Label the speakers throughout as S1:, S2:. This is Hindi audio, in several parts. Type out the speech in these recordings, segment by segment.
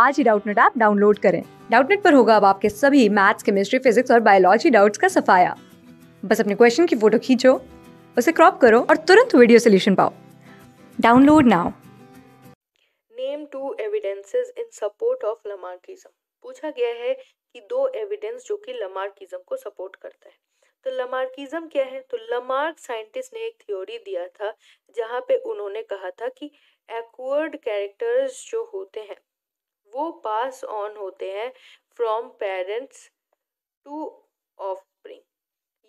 S1: आज ही डाउटनेट ऐप डाउनलोड करें डाउटनेट पर होगा अब आपके सभी मैथ्स केमिस्ट्री फिजिक्स और बायोलॉजी डाउट्स का सफाया बस अपने क्वेश्चन की फोटो खींचो उसे क्रॉप करो और तुरंत वीडियो सोल्यूशन पाओ download now
S2: name two evidences in support of Lamarckism पूछा गया है कि दो एविडेंस जो कि लमार्किज्म को सपोर्ट करता है तो लमार्किज्म क्या है तो लमार्क साइंटिस्ट ने एक थ्योरी दिया था जहाँ पे उन्होंने कहा था कि एक्वर्ड कैरेक्टर्स जो होते हैं वो पास ऑन होते हैं फ्रॉम पेरेंट्स टू ऑफ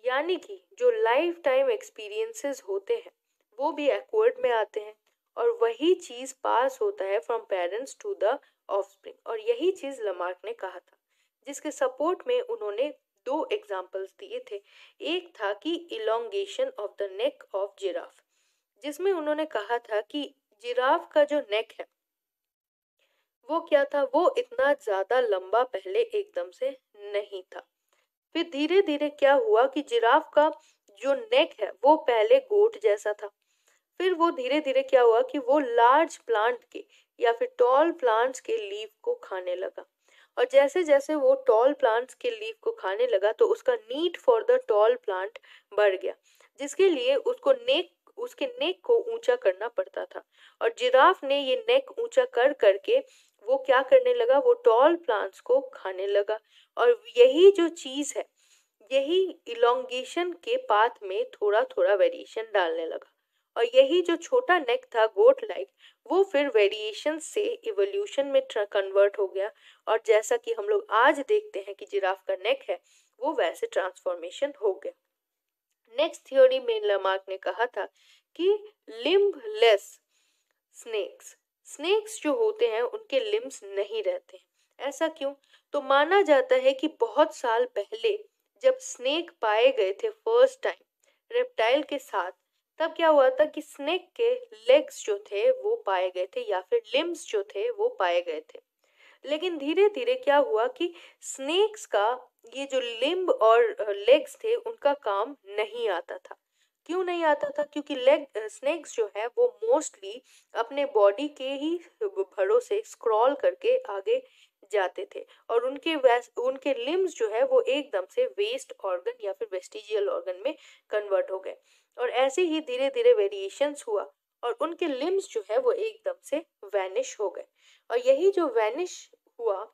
S2: यानी कि जो लाइफ टाइम एक्सपीरियंसेस होते हैं वो भी एक्वर्ड में आते हैं और वही चीज़ पास होता है from parents to the offspring और यही चीज़ लमार्क ने कहा था जिसके सपोर्ट में उन्होंने दो एग्जाम्पल्स दिए थे एक था कि elongation of the neck of giraffe जिसमें उन्होंने कहा था कि जिराफ का जो नेक है वो क्या था वो इतना ज्यादा लंबा पहले एकदम से नहीं था फिर धीरे धीरे क्या हुआ कि जिराफ का जो नेक है वो पहले गोट जैसा था फिर वो धीरे धीरे क्या हुआ कि वो लार्ज प्लांट के या फिर टॉल प्लांट्स के लीव को खाने लगा और जैसे जैसे वो टॉल प्लांट्स के लीव को खाने लगा तो उसका need for the tall plant बढ़ गया जिसके लिए उसको नेक उसके नेक को ऊंचा करना पड़ता था और जिराफ ने ये नेक ऊंचा कर करके वो क्या करने लगा वो टॉल प्लांट्स को खाने लगा और यही जो चीज़ है यही इलोंगेशन के पाथ में थोड़ा थोड़ा वेरिएशन डालने लगा और यही जो छोटा नेक था गोट लाइक वो फिर वेरिएशन से इवोल्यूशन में कन्वर्ट हो गया और जैसा कि हम लोग आज देखते हैं कि जिराफ का नेक है वो वैसे ट्रांसफॉर्मेशन हो गया नेक्स्ट थ्योरी में लमार्क ने कहा था कि लिम्बलेस स्नेक्स स्नेक्स जो होते हैं उनके लिम्स नहीं रहते हैं ऐसा क्यों तो माना जाता है कि बहुत साल पहले जब स्नेक पाए गए थे फर्स्ट टाइम रेप्टाइल के साथ तब क्या हुआ था कि स्नेक के लेग्स जो थे वो पाए गए थे या फिर लिम्स जो थे वो पाए गए थे लेकिन धीरे धीरे क्या हुआ कि स्नेक्स का ये जो लिम्ब और लेग्स थे उनका काम नहीं आता था क्यों नहीं आता था क्योंकि लेग स्नेक्स जो है वो मोस्टली अपने बॉडी के ही भरोसे स्क्रॉल करके आगे जाते थे और उनके उनके लिम्स जो है वो एकदम से वेस्ट ऑर्गन या फिर वेस्टिजियल ऑर्गन में कन्वर्ट हो गए और ऐसे ही धीरे धीरे वेरिएशंस हुआ और उनके लिम्स जो है वो एकदम से वैनिश हो गए और यही जो वैनिश हुआ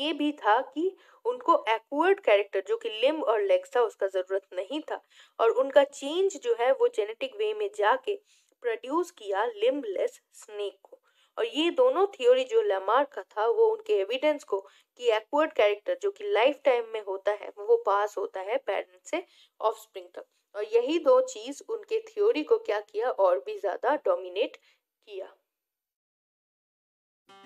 S2: ये भी था कि उनको एक्वर्ड कैरेक्टर जो कि लिम और लेग्स था उसका ज़रूरत नहीं था और उनका चेंज जो है वो जेनेटिक वे में जाके प्रोड्यूस किया लिम्बलेस स्नेक को और ये दोनों थ्योरी जो लैमार्क का था वो उनके एविडेंस को कि एक्वर्ड कैरेक्टर जो कि लाइफ टाइम में होता है वो पास होता है पेरेंट्स से ऑफस्प्रिंग तक और यही दो चीज़ उनके थ्योरी को क्या किया और भी ज़्यादा डोमिनेट किया